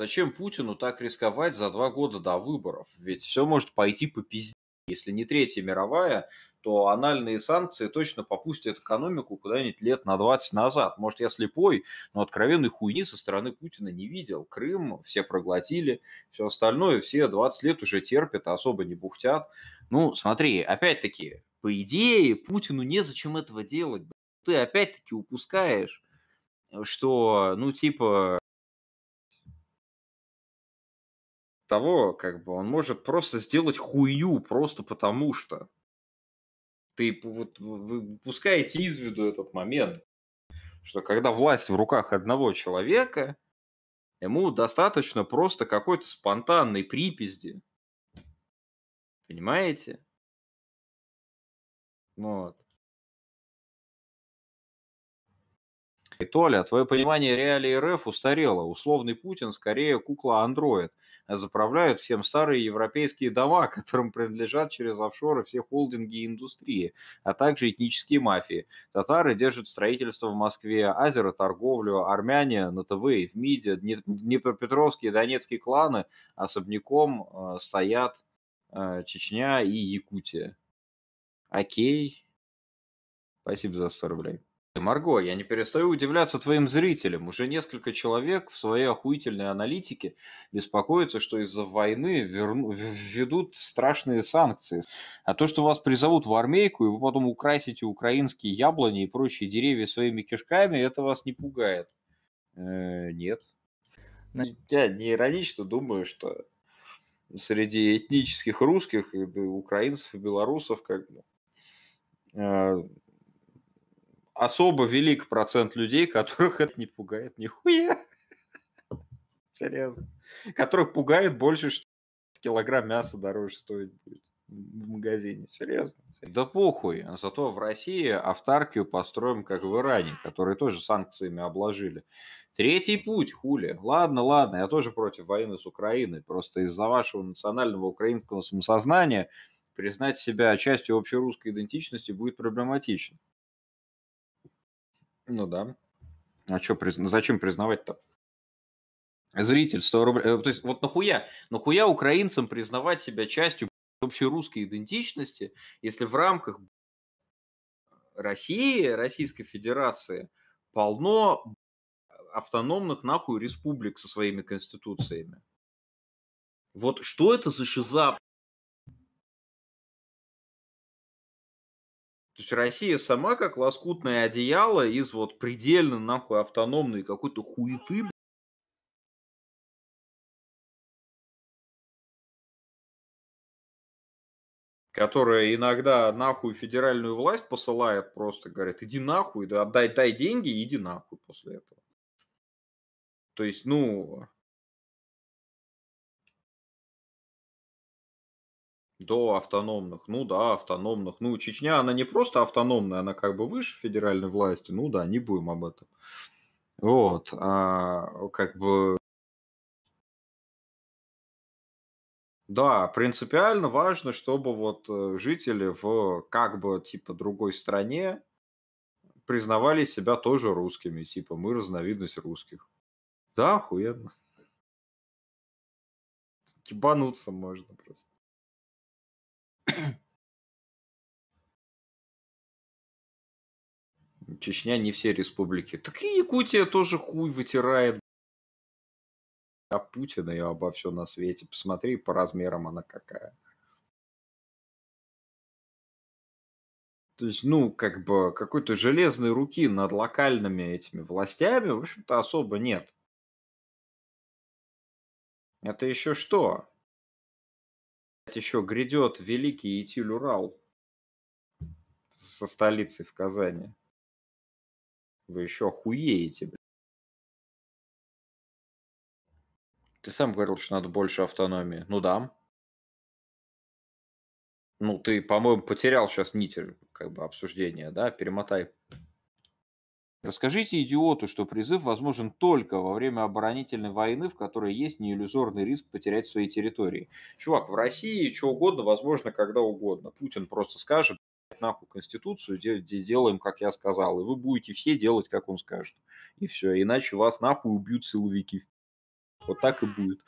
Зачем Путину так рисковать за два года до выборов? Ведь все может пойти по пизде. Если не Третья мировая, то анальные санкции точно попустят экономику куда-нибудь лет на 20 назад. Может, я слепой, но откровенной хуйни со стороны Путина не видел. Крым все проглотили, все остальное все 20 лет уже терпят, а особо не бухтят. Ну, смотри, опять-таки, по идее, Путину незачем этого делать. Ты опять-таки упускаешь, что, ну, типа, того, как бы он может просто сделать хуйню просто потому что. Ты вот выпускаете из виду этот момент, что когда власть в руках одного человека, ему достаточно просто какой-то спонтанной припизди. Понимаете? Вот. И, Толя, твое понимание реалий РФ устарело. Условный Путин скорее кукла-андроид. Заправляют всем старые европейские дома, которым принадлежат через офшоры все холдинги и индустрии, а также этнические мафии. Татары держат строительство в Москве, азеры торговлю, армяне на ТВ и в МИДе, Днепропетровские и донецкие кланы особняком э, стоят э, Чечня и Якутия. Окей. Спасибо за 100 рублей. Марго, я не перестаю удивляться твоим зрителям. Уже несколько человек в своей охуительной аналитике беспокоятся, что из-за войны верну... страшные санкции. А то, что вас призовут в армейку, и вы потом украсите украинские яблони и прочие деревья своими кишками, это вас не пугает. Э-э- нет. Я не иронично думаю, что среди этнических русских, украинцев и белорусов как бы э, особо велик процент людей, которых это не пугает нихуя. Серьезно. Которых пугает больше, что килограмм мяса дороже стоит будет в магазине. Серьезно. Да похуй. А зато в России автаркию построим, как в Иране, которые тоже санкциями обложили. Третий путь, хули. Ладно, ладно, я тоже против войны с Украиной. Просто из-за вашего национального украинского самосознания признать себя частью общерусской идентичности будет проблематично. Ну да. А чё, приз... Ну зачем признавать-то? Зритель 100 рублей. Э, то есть вот нахуя? Нахуя украинцам признавать себя частью общей русской идентичности, если в рамках России, Российской Федерации полно автономных нахуй республик со своими конституциями? Вот что это за шиза То есть Россия сама как лоскутное одеяло из вот предельно нахуй автономной какой-то хуеты, которая иногда нахуй федеральную власть посылает просто, говорит, иди нахуй, да, отдай, дай деньги, иди нахуй после этого. То есть, ну, до автономных. Ну да, автономных. Ну, Чечня, она не просто автономная, она как бы выше федеральной власти. Ну да, не будем об этом. Вот. А, как бы... Да, принципиально важно, чтобы вот э, жители в как бы типа другой стране признавали себя тоже русскими. Типа мы разновидность русских. Да, охуенно. кибануться можно просто. Чечня не все республики. Так и Якутия тоже хуй вытирает. А Путина и обо всем на свете. Посмотри, по размерам она какая. То есть, ну, как бы какой-то железной руки над локальными этими властями, в общем-то, особо нет. Это еще что? еще грядет великий Итиль Урал со столицей в Казани. Вы еще охуеете, блядь. Ты сам говорил, что надо больше автономии. Ну да. Ну, ты, по-моему, потерял сейчас нить как бы, обсуждения, да? Перемотай Расскажите идиоту, что призыв возможен только во время оборонительной войны, в которой есть неиллюзорный риск потерять свои территории. Чувак, в России что угодно возможно когда угодно. Путин просто скажет, нахуй Конституцию, делаем, как я сказал, и вы будете все делать, как он скажет. И все, иначе вас нахуй убьют силовики. Вот так и будет.